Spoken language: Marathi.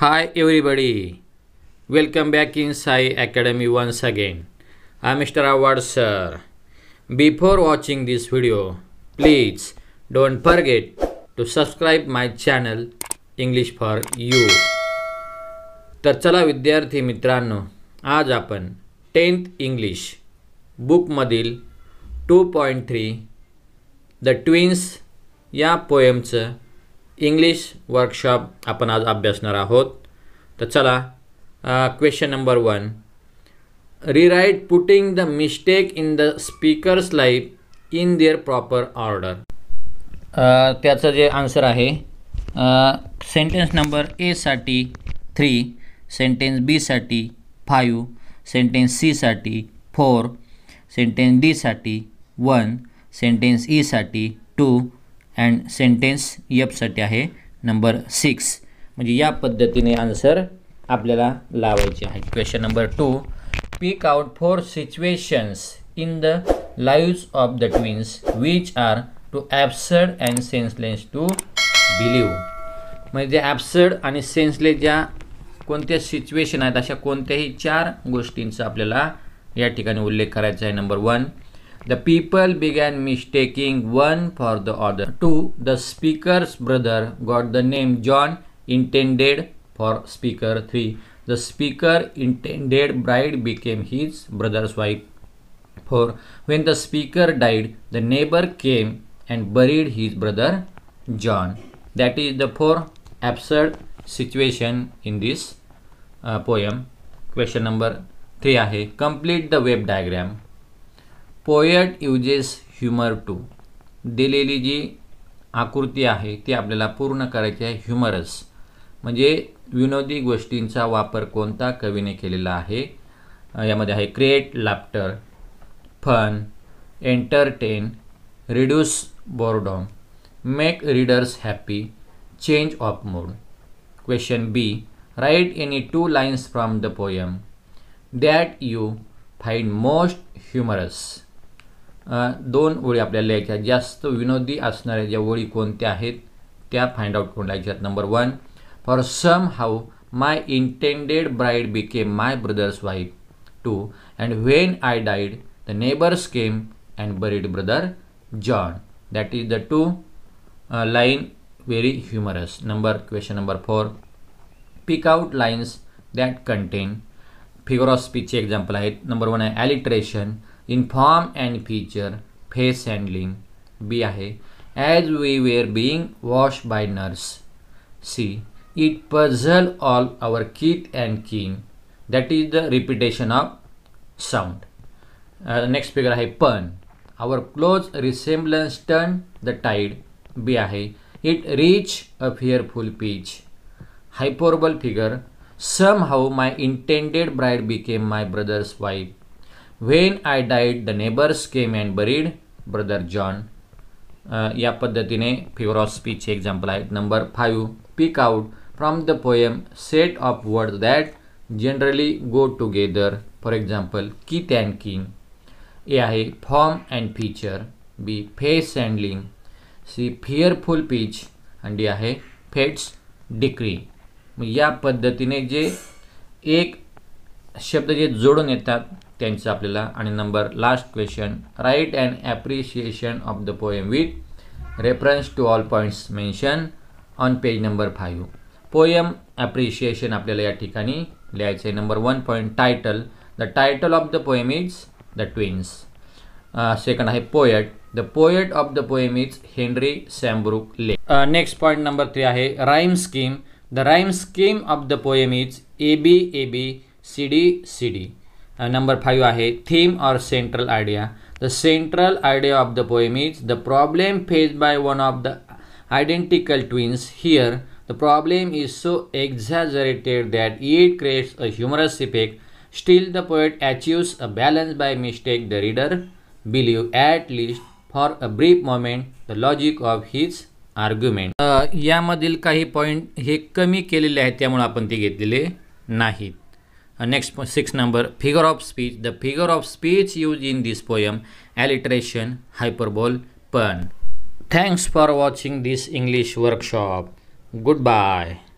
High everybody welcome back in Sai academy once again हा mister Awhad sir before watching this video please don't forget to subscribe my channel English for you तर चला विद्यार्थी मित्रांनो आज आपण टेन्थ इंग्लिश बुकमधील two point three the twins या पोयमचं इंग्लिश वर्कशॉप आपण आज अभ्यासणार आहोत तर चला question number one rewrite putting the mistake in the speaker's life in their proper order त्याचं जे आन्सर आहे सेंटेन्स नंबर एसाठी थ्री सेंटेन्स बीसाठी फाईव्ह सेंटेन्स सीसाठी फोर सेंटेन्स डीसाठी वन सेंटेन्स ईसाठी टू अँड सेंटेन्स यपसाठी आहे नंबर सिक्स म्हणजे या पद्धतीने आन्सर आपल्याला लावायचे आहे question number two pick out four situations in the lives of the twins which are too absurd and senseless to believe म्हणजे ॲब्सड आणि सेन्सलेस ज्या कोणत्या सिच्युएशन आहेत अशा कोणत्याही चार गोष्टींचा आपल्याला या ठिकाणी उल्लेख करायचा आहे number one The people began mistaking one for the other. 2. The speaker's brother got the name John intended for speaker. 3. The speaker intended bride became his brother's wife. 4. When the speaker died, the neighbor came and buried his brother John. That is the four absurd situation in this uh, poem. Question number 3 complete the web diagram. Poet uses humour to दिलेली जी आकृती आहे ती आपल्याला पूर्ण करायची आहे ह्युमरस म्हणजे विनोदी गोष्टींचा वापर कोणता कवीने केलेला आहे यामध्ये आहे create laughter fun entertain reduce boredom make readers happy change of mood question B write any two lines from the poem that you find most humorous दोन ओळी आपल्याला लिहायच्या जास्त विनोदी असणाऱ्या ज्या ओळी कोणत्या आहेत त्या फाइंड आउट करून लिहायच्यात number one for somehow my intended bride became my brother's wife too and when I died the neighbours came and buried brother John that is the two line very humorous number question number four pick out lines that contain figure of स्पीचचे एक्झाम्पल आहेत नंबर वन आहे alliteration in form and feature, face handling. B ahe, as we were being washed by nurse. C. It puzzled all our kit and kin. That is the repetition of sound. Uh, next figure ahe pun. our close resemblance turned the tide. B ahe, it reached a fearful pitch. Hyperbole figure somehow my intended bride became my brother's wife. When I died the neighbours came and buried brother John या पद्धतीने फिगर ऑफ स्पीचचे एक्झाम्पल आहेत number five pick out from the poem set of word that generally go together for example kith and kin A आहे form and feature B face and limb C fearful pitch आणि डी आहे फेट्स डिक्री या पद्धतीने जे एक शब्द जे जोडून येतात त्यांचं आपल्याला आणि number last question write and appreciation of the poem with reference to all points mention on page number five poem appreciation आपल्याला या ठिकाणी लिहायचं आहे number one point title the title of the poem is the twins second आहे poet the poet of the poem is Henry Sambrooke Leigh next point number three आहे rhyme scheme the rhyme scheme of the poem is A B A B C D C D number five आहे theme or central idea the central idea of the poem is the problem face by one of the identical twins here the problem is so exaggerated that it creates a humorous effect still the poet achieves a balance by mistake the reader believe at least for a brief moment the logic of his argument यामधील काही पॉईंट हे कमी केलेले आहेत त्यामुळे आपण ते घेतलेले नाहीत Uh, next six number figure of speech the figure of speech used in this poem alliteration hyperbole pun thanks for watching this english workshop goodbye